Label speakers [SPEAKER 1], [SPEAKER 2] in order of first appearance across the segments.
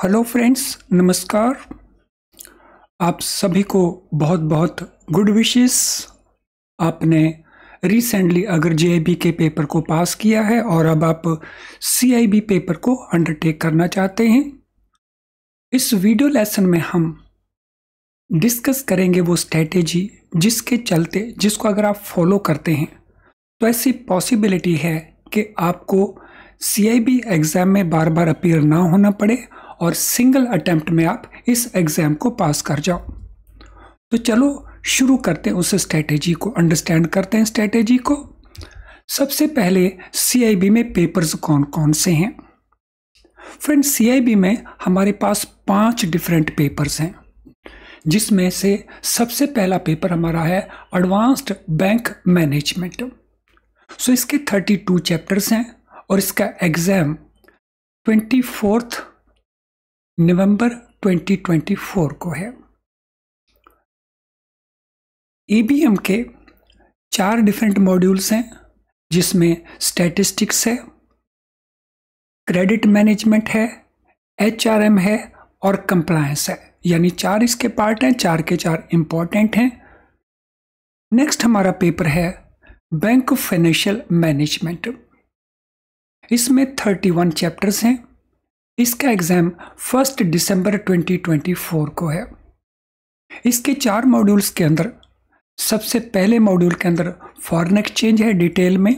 [SPEAKER 1] hello friends नमस्कार आप सभी को बहुत बहुत गुड विशेस आपने रिसेंटली अगर जे के पेपर को पास किया है और अब आप सी पेपर को अंडरटेक करना चाहते हैं इस वीडियो लेसन में हम डिस्कस करेंगे वो स्ट्रेटेजी जिसके चलते जिसको अगर आप फॉलो करते हैं तो ऐसी पॉसिबिलिटी है कि आपको सी एग्ज़ाम में बार बार अपीयर ना होना पड़े और सिंगल अटैम्प्ट में आप इस एग्ज़ाम को पास कर जाओ तो चलो शुरू करते हैं उस स्ट्रेटेजी को अंडरस्टैंड करते हैं स्ट्रेटेजी को सबसे पहले सीआईबी में पेपर्स कौन कौन से हैं फ्रेंड सीआईबी में हमारे पास पांच डिफरेंट पेपर्स हैं जिसमें से सबसे पहला पेपर हमारा है एडवांस्ड बैंक मैनेजमेंट सो इसके 32 चैप्टर्स हैं और इसका एग्ज़ाम ट्वेंटी फोर्थ नवंबर 2024 को है ईबीएम e के चार डिफरेंट मॉड्यूल्स हैं जिसमें स्टैटिस्टिक्स है क्रेडिट मैनेजमेंट है एचआरएम है और कंप्लायंस है यानी चार इसके पार्ट हैं चार के चार इंपॉर्टेंट हैं नेक्स्ट हमारा पेपर है बैंक ऑफ फाइनेंशियल मैनेजमेंट इसमें थर्टी वन चैप्टर्स हैं इसका एग्ज़ाम फर्स्ट दिसंबर 2024 को है इसके चार मॉड्यूल्स के अंदर सबसे पहले मॉड्यूल के अंदर फॉरेन एक्सचेंज है डिटेल में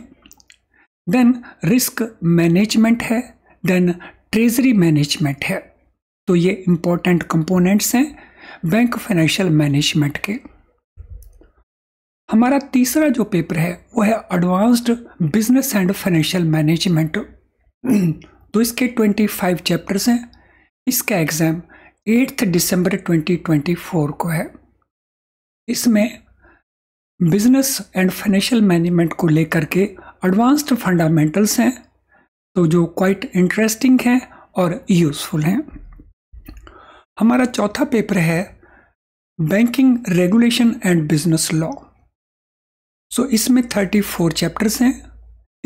[SPEAKER 1] देन रिस्क मैनेजमेंट है देन ट्रेजरी मैनेजमेंट है तो ये इंपॉर्टेंट कंपोनेंट्स हैं बैंक फाइनेंशियल मैनेजमेंट के हमारा तीसरा जो पेपर है वो है advanced business and financial management तो इसके 25 चैप्टर्स हैं इसका एग्ज़ाम 8 दिसंबर 2024 को है इसमें बिजनेस एंड फाइनेंशियल मैनेजमेंट को लेकर के एडवांस्ड फंडामेंटल्स हैं तो जो क्वाइट इंटरेस्टिंग हैं और यूज़फुल हैं हमारा चौथा पेपर है banking regulation and business law so इसमें थर्टी फोर चैप्टर्स हैं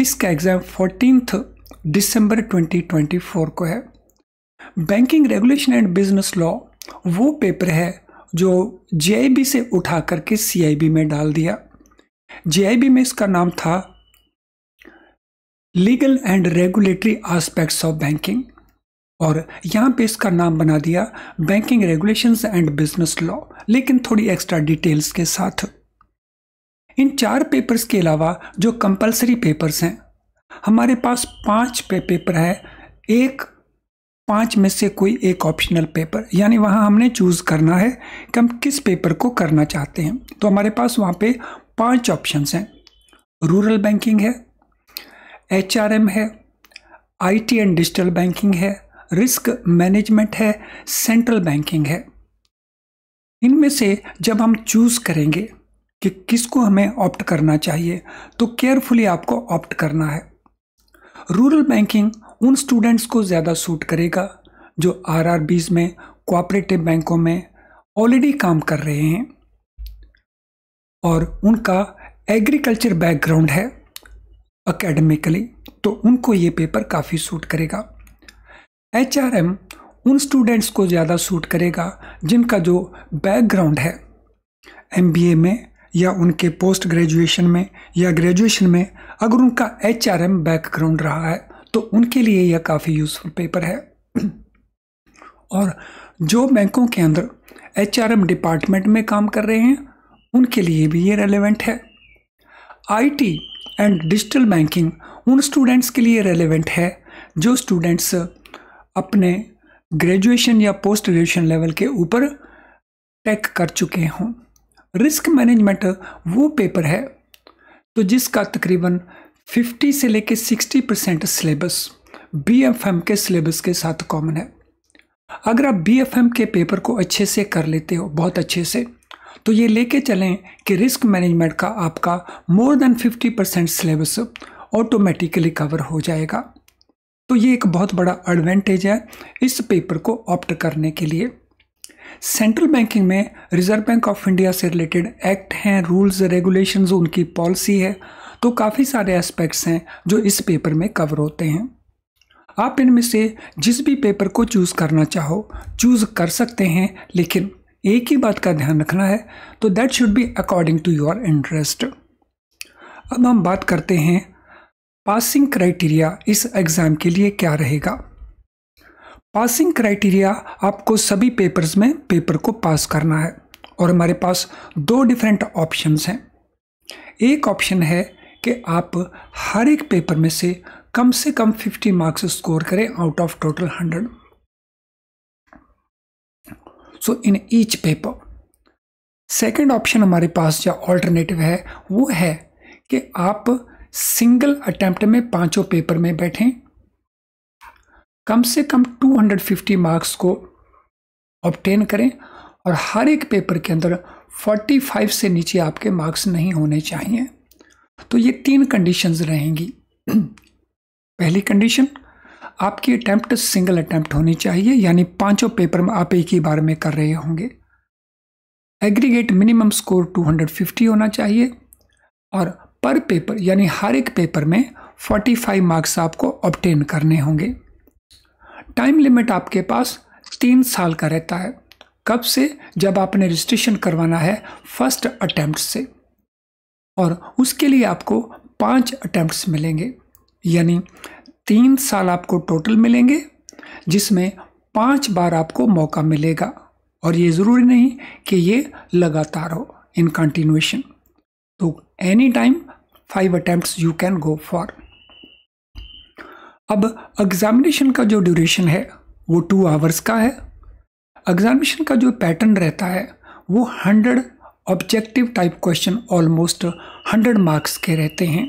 [SPEAKER 1] इसका एग्ज़ाम फोर्टीन दिसंबर 2024 को है banking regulation and business law वो पेपर है जो जेआईबी से उठा करके सीआईबी में डाल दिया जेआईबी में इसका नाम था legal and regulatory aspects of banking और यहाँ पे इसका नाम बना दिया banking regulations and business law लेकिन थोड़ी एक्स्ट्रा डिटेल्स के साथ इन चार पेपर्स के अलावा जो कंपलसरी पेपर्स हैं हमारे पास पांच पे पेपर है एक पांच में से कोई एक ऑप्शनल पेपर यानी वहाँ हमने चूज़ करना है कि हम किस पेपर को करना चाहते हैं तो हमारे पास वहाँ पे पांच ऑप्शंस हैं रूरल बैंकिंग है एच है टी एंड डिजिटल बैंकिंग है रिस्क मैनेजमेंट है सेंट्रल बैंकिंग है इनमें से जब हम चूज़ करेंगे कि किसको हमें ऑप्ट करना चाहिए तो केयरफुली आपको ऑप्ट करना है रूरल बैंकिंग उन स्टूडेंट्स को ज़्यादा सूट करेगा जो आर में कोऑपरेटिव बैंकों में ऑलरेडी काम कर रहे हैं और उनका एग्रीकल्चर बैकग्राउंड है अकेडमिकली तो उनको ये पेपर काफ़ी सूट करेगा एच उन स्टूडेंट्स को ज़्यादा सूट करेगा जिनका जो बैकग्राउंड है एम में या उनके पोस्ट ग्रेजुएशन में या ग्रेजुएशन में अगर उनका एच बैकग्राउंड रहा है तो उनके लिए यह काफ़ी यूज़फुल पेपर है और जो बैंकों के अंदर एच डिपार्टमेंट में काम कर रहे हैं उनके लिए भी ये रेलेवेंट है आईटी एंड डिजिटल बैंकिंग उन स्टूडेंट्स के लिए रेलेवेंट है जो स्टूडेंट्स अपने ग्रेजुएशन या पोस्ट ग्रेजुएशन लेवल के ऊपर टेक कर चुके हों रिस्क मैनेजमेंट वो पेपर है तो जिसका तकरीबन 50 से लेकर 60 percent syllabus B F M के सिलेबस के साथ कॉमन है अगर आप बी एफ एम के पेपर को अच्छे से कर लेते हो बहुत अच्छे से तो ये लेके चलें कि रिस्क मैनेजमेंट का आपका more than 50 percent syllabus automatically cover हो जाएगा तो ये एक बहुत बड़ा एडवांटेज है इस पेपर को ऑप्ट करने के लिए सेंट्रल बैंकिंग में रिजर्व बैंक ऑफ इंडिया से रिलेटेड एक्ट हैं रूल्स रेगुलेशन उनकी पॉलिसी है तो काफ़ी सारे एस्पेक्ट्स हैं जो इस पेपर में कवर होते हैं आप इनमें से जिस भी पेपर को चूज़ करना चाहो चूज़ कर सकते हैं लेकिन एक ही बात का ध्यान रखना है तो that should be according to your interest अब हम बात करते हैं पासिंग क्राइटेरिया इस एग्ज़ाम के लिए क्या रहेगा पासिंग क्राइटेरिया आपको सभी पेपर्स में पेपर को पास करना है और हमारे पास दो डिफरेंट ऑप्शंस हैं एक ऑप्शन है कि आप हर एक पेपर में से कम से कम 50 मार्क्स स्कोर करें out of total 100 so in each paper second option हमारे पास जो ऑल्टरनेटिव है वो है कि आप सिंगल अटेम्प्ट में पांचों पेपर में बैठें कम से कम 250 मार्क्स को ऑप्टेन करें और हर एक पेपर के अंदर 45 से नीचे आपके मार्क्स नहीं होने चाहिए तो ये तीन कंडीशंस रहेंगी पहली कंडीशन आपकी अटैम्प्ट सिंगल अटैम्प्ट होनी चाहिए यानी पांचों पेपर में आप एक ही बार में कर रहे होंगे एग्रीगेट मिनिमम स्कोर 250 होना चाहिए और पर पेपर यानी हर एक पेपर में 45 मार्क्स आपको ऑप्टेन करने होंगे टाइम लिमिट आपके पास तीन साल का रहता है कब से जब आपने रजिस्ट्रेशन करवाना है फर्स्ट अटैम्प्ट से और उसके लिए आपको पांच अटैम्प्ट्स मिलेंगे यानी तीन साल आपको टोटल मिलेंगे जिसमें पांच बार आपको मौका मिलेगा और ये ज़रूरी नहीं कि ये लगातार हो इन कंटिन्यूएशन तो any time five attempt you can go for अब एग्ज़ामिनेशन का जो ड्यूरेशन है वो टू आवर्स का है एग्ज़ामिनेशन का जो पैटर्न रहता है वो hundred objective type question almost hundred marks के रहते हैं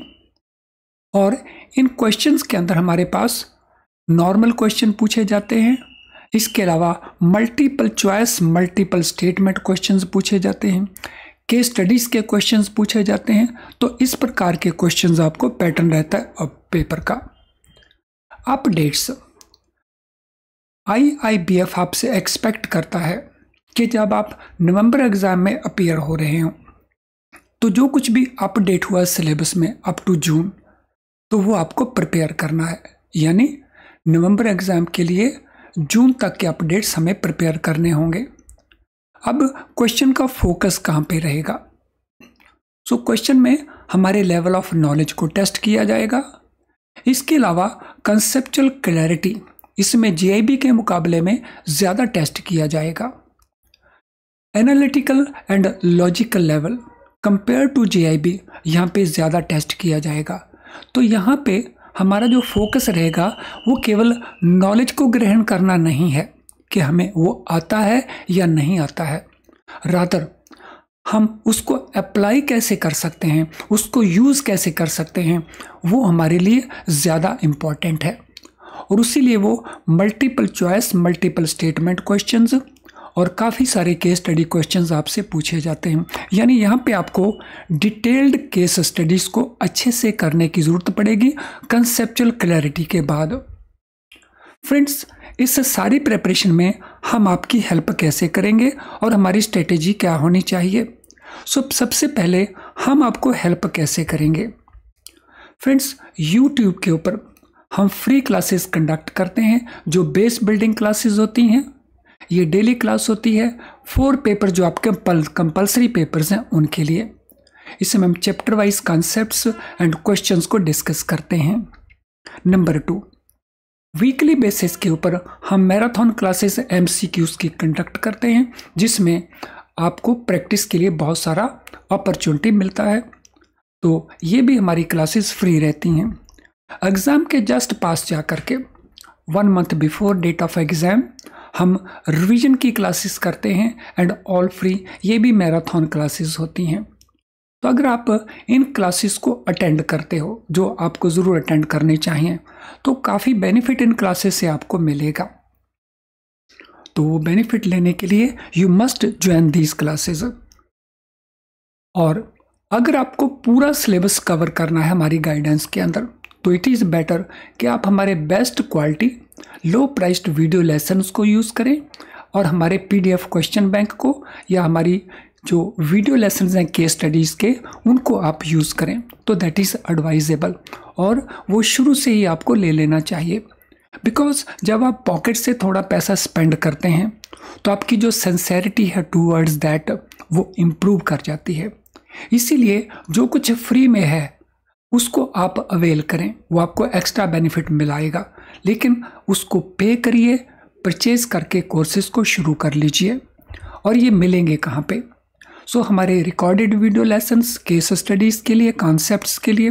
[SPEAKER 1] और इन क्वेश्चंस के अंदर हमारे पास नॉर्मल क्वेश्चन पूछे जाते हैं इसके अलावा multiple choice multiple statement questions पूछे जाते हैं के स्टडीज़ के क्वेश्चंस पूछे जाते हैं तो इस प्रकार के क्वेश्चंस आपको पैटर्न रहता है पेपर का अपडेट्स आईआईबीएफ आपसे एक्सपेक्ट करता है कि जब आप नवंबर एग्ज़ाम में अपीयर हो रहे हों तो जो कुछ भी अपडेट हुआ सिलेबस में अप टू जून तो वो आपको प्रिपेयर करना है यानी नवंबर एग्ज़ाम के लिए जून तक के अपडेट्स हमें प्रिपेयर करने होंगे अब क्वेश्चन का फोकस कहाँ पे रहेगा सो so, क्वेश्चन में हमारे लेवल ऑफ नॉलेज को टेस्ट किया जाएगा इसके अलावा कंसेप्चुअल क्लैरिटी इसमें जीआईबी के मुकाबले में ज़्यादा टेस्ट किया जाएगा analytical and logical level compare to जीआईबी यहाँ पर ज़्यादा टेस्ट किया जाएगा तो यहाँ पे हमारा जो फोकस रहेगा वो केवल नॉलेज को ग्रहण करना नहीं है कि हमें वो आता है या नहीं आता है रातर हम उसको अप्लाई कैसे कर सकते हैं उसको यूज़ कैसे कर सकते हैं वो हमारे लिए ज़्यादा इम्पॉर्टेंट है और उसीलिए वो multiple choice multiple statement questions और काफ़ी सारे केस स्टडी क्वेश्चंस आपसे पूछे जाते हैं यानी यहाँ पे आपको डिटेल्ड केस स्टडीज़ को अच्छे से करने की ज़रूरत पड़ेगी कंसेप्चुअल क्लैरिटी के बाद फ्रेंड्स इस सारी प्रेपरेशन में हम आपकी हेल्प कैसे करेंगे और हमारी स्ट्रेटेजी क्या होनी चाहिए सो सबसे पहले हम आपको हेल्प कैसे करेंगे फ्रेंड्स यूट्यूब के ऊपर हम फ्री क्लासेस कंडक्ट करते हैं जो बेस बिल्डिंग क्लासेस होती हैं ये डेली क्लास होती है फोर पेपर जो आपके कंपलसरी पेपर्स हैं उनके लिए इसमें हम chapter wise concepts and questions को डिस्कस करते हैं नंबर टू वीकली बेसिस के ऊपर हम मैराथन क्लासेस एम की कंडक्ट करते हैं जिसमें आपको प्रैक्टिस के लिए बहुत सारा अपॉर्चुनिटी मिलता है तो ये भी हमारी क्लासेस फ्री रहती हैं एग्ज़ाम के जस्ट पास जा कर के one month before date of exam हम रिवीजन की क्लासेस करते हैं एंड ऑल फ्री ये भी मैराथन क्लासेस होती हैं तो अगर आप इन क्लासेस को अटेंड करते हो जो आपको ज़रूर अटेंड करने चाहिए तो काफ़ी बेनिफिट इन क्लासेस से आपको मिलेगा तो वो बेनिफिट लेने के लिए you must join these classes और अगर आपको पूरा सिलेबस कवर करना है हमारी गाइडेंस के अंदर तो इट इज़ बेटर कि आप हमारे best quality low priced video lesson को यूज़ करें और हमारे पीडीएफ क्वेश्चन बैंक को या हमारी जो वीडियो लेसन हैं केस स्टडीज़ के उनको आप यूज़ करें तो दैट इज़ एडवाइजेबल और वो शुरू से ही आपको ले लेना चाहिए बिकॉज जब आप पॉकेट से थोड़ा पैसा स्पेंड करते हैं तो आपकी जो सेंसेरिटी है टूवर्ड्स दैट वो इम्प्रूव कर जाती है इसीलिए जो कुछ फ्री में है उसको आप अवेल करें वो आपको एक्स्ट्रा बेनिफिट मिलाएगा लेकिन उसको पे करिए परचेज़ करके कोर्सेज़ को शुरू कर लीजिए और ये मिलेंगे कहाँ पे सो so, हमारे recorded video lessons case studies के लिए कॉन्सेप्ट्स के लिए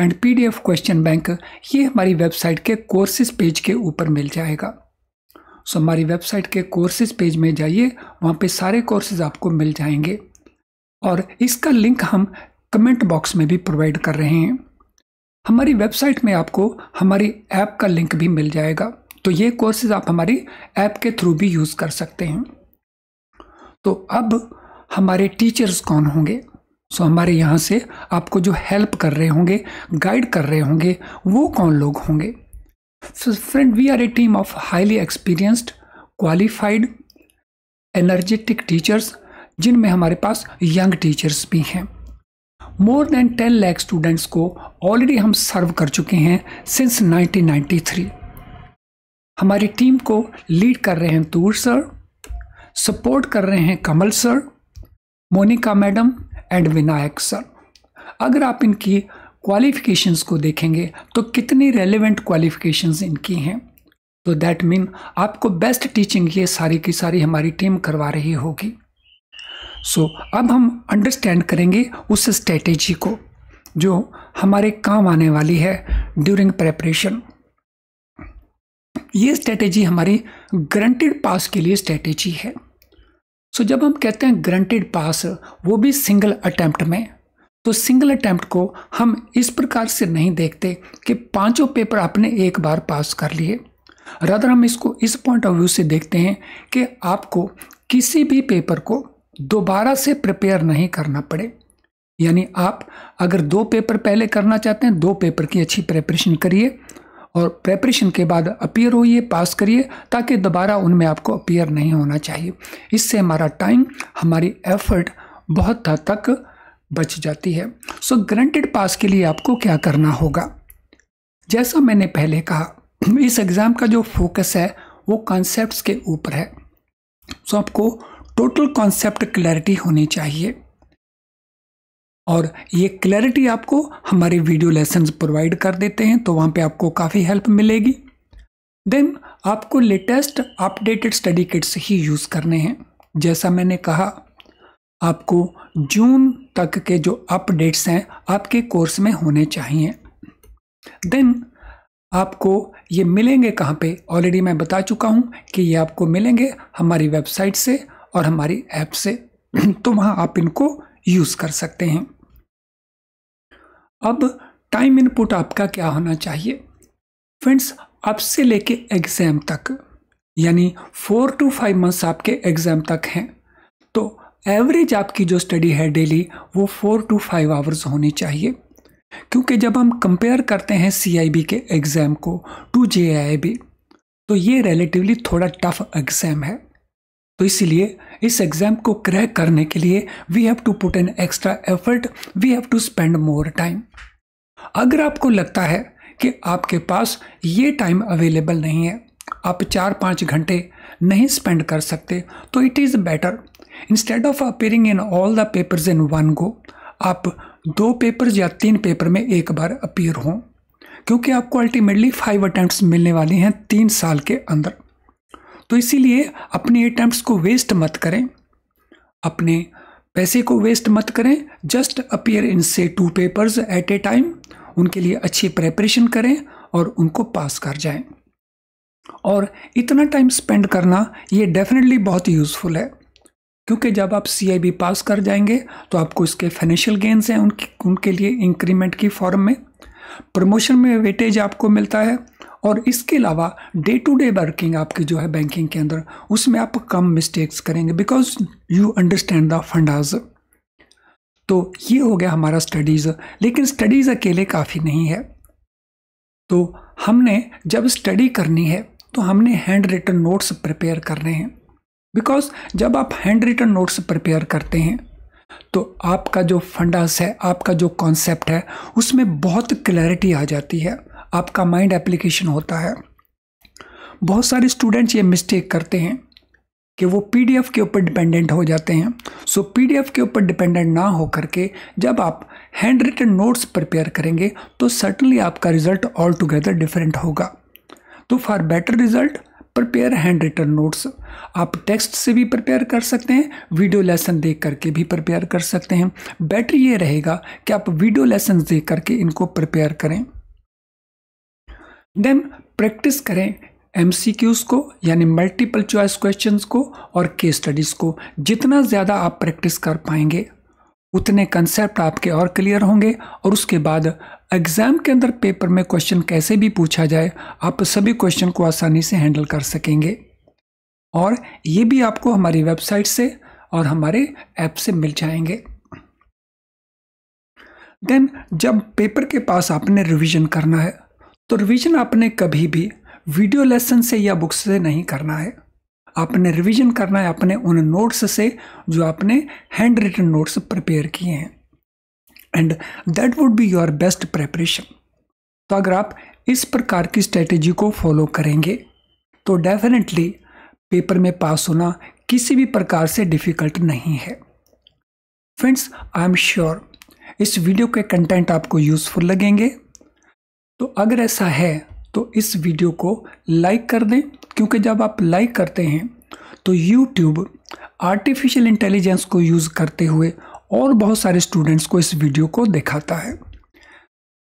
[SPEAKER 1] एंड पीडीएफ क्वेश्चन बैंक ये हमारी वेबसाइट के कोर्सेज पेज के ऊपर मिल जाएगा सो so, हमारी वेबसाइट के कोर्सेज पेज में जाइए वहाँ पे सारे कोर्सेज आपको मिल जाएंगे और इसका लिंक हम कमेंट बॉक्स में भी प्रोवाइड कर रहे हैं हमारी वेबसाइट में आपको हमारी ऐप का लिंक भी मिल जाएगा तो ये कोर्सेज आप हमारी ऐप के थ्रू भी यूज़ कर सकते हैं तो अब हमारे टीचर्स कौन होंगे सो हमारे यहाँ से आपको जो हेल्प कर रहे होंगे गाइड कर रहे होंगे वो कौन लोग होंगे so friend we are a team of highly experienced qualified energetic teachers जिनमें हमारे पास यंग टीचर्स भी हैं more than ten lakh students को ऑलरेडी हम सर्व कर चुके हैं सिंस 1993 हमारी टीम को लीड कर रहे हैं तूर सर सपोर्ट कर रहे हैं Kamal sir Monica madam and Vinayak sir अगर आप इनकी क्वालिफ़िकेशंस को देखेंगे तो कितनी रेलिवेंट क्वालिफ़िकेशंस इनकी हैं तो दैट मीन आपको बेस्ट टीचिंग ये सारी की सारी हमारी टीम करवा रही होगी सो so, अब हम अंडरस्टैंड करेंगे उस स्ट्रेटेजी को जो हमारे काम आने वाली है ड्यूरिंग प्रेपरेशन ये स्ट्रेटेजी हमारी ग्रंटेड पास के लिए स्ट्रेटेजी है सो जब हम कहते हैं ग्रंटेड पास वो भी सिंगल अटैम्प्ट में तो सिंगल अटैम्प्ट को हम इस प्रकार से नहीं देखते कि पांचों पेपर आपने एक बार पास कर लिए रदर हम इसको इस पॉइंट ऑफ व्यू से देखते हैं कि आपको किसी भी पेपर को दोबारा से प्रिपेयर नहीं करना पड़े यानी आप अगर दो पेपर पहले करना चाहते हैं दो पेपर की अच्छी प्रिपरेशन करिए और प्रेपरेशन के बाद अपीयर होइए पास करिए ताकि दोबारा उनमें आपको अपीयर नहीं होना चाहिए इससे हमारा टाइम हमारी एफर्ट बहुत हद तक बच जाती है सो ग्रंटेड पास के लिए आपको क्या करना होगा जैसा मैंने पहले कहा इस एग्ज़ाम का जो फोकस है वो कॉन्सेप्ट्स के ऊपर है सो आपको टोटल कॉन्सेप्ट क्लैरिटी होनी चाहिए और ये क्लैरिटी आपको हमारे वीडियो लेसन प्रोवाइड कर देते हैं तो वहाँ पे आपको काफ़ी हेल्प मिलेगी देन आपको लेटेस्ट अपडेटेड स्टडी किट्स ही यूज़ करने हैं जैसा मैंने कहा आपको जून तक के जो अपडेट्स हैं आपके कोर्स में होने चाहिए देन आपको ये मिलेंगे कहाँ पे ऑलरेडी मैं बता चुका हूँ कि ये आपको मिलेंगे हमारी वेबसाइट से और हमारी ऐप से तो वहाँ आप इनको यूज़ कर सकते हैं अब टाइम इनपुट आपका क्या होना चाहिए फ्रेंड्स अब से लेके एग्ज़ाम तक यानी फोर टू फाइव मंथ्स आपके एग्ज़ाम तक हैं तो एवरेज आपकी जो स्टडी है डेली वो फोर टू फाइव आवर्स होनी चाहिए क्योंकि जब हम कंपेयर करते हैं सीआईबी के एग्ज़ाम को टू जे तो ये रिलेटिवली थोड़ा टफ एग्ज़ाम है तो इसीलिए इस एग्ज़ाम को क्रैक करने के लिए we have to put an extra effort we have to spend more time अगर आपको लगता है कि आपके पास ये टाइम अवेलेबल नहीं है आप चार पाँच घंटे नहीं स्पेंड कर सकते तो it is better instead of appearing in all the papers in one go आप दो पेपर्स या तीन पेपर में एक बार अपीयर हों क्योंकि आपको अल्टीमेटली फाइव अटैम्प्ट मिलने वाली हैं तीन साल के अंदर तो इसीलिए अपने अटैम्प्ट को वेस्ट मत करें अपने पैसे को वेस्ट मत करें जस्ट अपियर इन से two papers at a time उनके लिए अच्छी प्रेपरेशन करें और उनको पास कर जाएं और इतना टाइम स्पेंड करना ये डेफिनेटली बहुत यूज़फुल है क्योंकि जब आप सी पास कर जाएंगे तो आपको इसके फाइनेंशियल गेंस हैं उनकी उनके लिए इंक्रीमेंट की फॉर्म में प्रमोशन में वेटेज आपको मिलता है और इसके अलावा डे टू डे वर्किंग आपकी जो है बैंकिंग के अंदर उसमें आप कम मिस्टेक्स करेंगे because you understand the fundas तो ये हो गया हमारा स्टडीज़ लेकिन स्टडीज़ अकेले काफ़ी नहीं है तो हमने जब स्टडी करनी है तो हमने हैंड रिटन नोट्स प्रिपेयर करने हैं बिकॉज जब आप हैंड रिटन नोट्स प्रिपेयर करते हैं तो आपका जो फंडास है आपका जो कॉन्सेप्ट है उसमें बहुत क्लैरिटी आ जाती है आपका माइंड एप्लीकेशन होता है बहुत सारे स्टूडेंट्स ये मिस्टेक करते हैं कि वो पीडीएफ के ऊपर डिपेंडेंट हो जाते हैं सो पीडीएफ के ऊपर डिपेंडेंट ना हो करके जब आप हैंड रिटन नोट्स प्रिपेयर करेंगे तो सर्टनली आपका रिजल्ट ऑल टुगेदर डिफरेंट होगा तो for better result prepare hand written notes आप टेक्स्ट से भी प्रिपेयर कर सकते हैं वीडियो लेसन देख करके भी प्रिपेयर कर सकते हैं बेटर ये रहेगा कि आप वीडियो लेसन देख करके इनको प्रिपेयर करें देन प्रैक्टिस करें एम को यानी मल्टीपल चॉइस क्वेश्चन को और केस स्टडीज़ को जितना ज़्यादा आप प्रैक्टिस कर पाएंगे उतने कंसेप्ट आपके और क्लियर होंगे और उसके बाद एग्ज़ाम के अंदर पेपर में क्वेश्चन कैसे भी पूछा जाए आप सभी क्वेश्चन को आसानी से हैंडल कर सकेंगे और ये भी आपको हमारी वेबसाइट से और हमारे ऐप से मिल जाएंगे देन जब पेपर के पास आपने रिवीजन करना है तो रिवीजन आपने कभी भी वीडियो लेसन से या बुक से नहीं करना है आपने रिवीजन करना है अपने उन नोट्स से जो आपने हैंड रिटन नोट्स प्रिपेयर किए हैं and that would be your best preparation तो अगर आप इस प्रकार की स्ट्रेटेजी को फॉलो करेंगे तो डेफिनेटली पेपर में पास होना किसी भी प्रकार से डिफ़िकल्ट नहीं है फ्रेंड्स आई एम श्योर इस वीडियो के कंटेंट आपको यूज़फुल लगेंगे तो अगर ऐसा है तो इस वीडियो को लाइक कर दें क्योंकि जब आप लाइक करते हैं तो यूट्यूब आर्टिफिशियल इंटेलिजेंस को यूज़ करते हुए और बहुत सारे स्टूडेंट्स को इस वीडियो को दिखाता है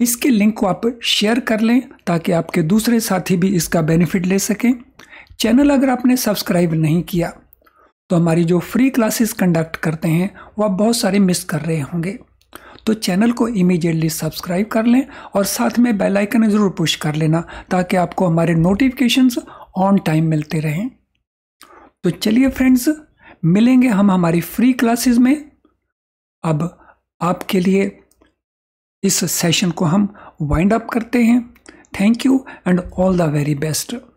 [SPEAKER 1] इसके लिंक को आप शेयर कर लें ताकि आपके दूसरे साथी भी इसका बेनिफिट ले सकें चैनल अगर आपने सब्सक्राइब नहीं किया तो हमारी जो फ्री क्लासेस कंडक्ट करते हैं वह बहुत सारे मिस कर रहे होंगे तो चैनल को इमीडिएटली सब्सक्राइब कर लें और साथ में बेल आइकन ज़रूर पुश कर लेना ताकि आपको हमारे नोटिफिकेशंस ऑन टाइम मिलते रहें तो चलिए फ्रेंड्स मिलेंगे हम हमारी फ्री क्लासेस में अब आपके लिए इस सेशन को हम वाइंड अप करते हैं thank you and all the very best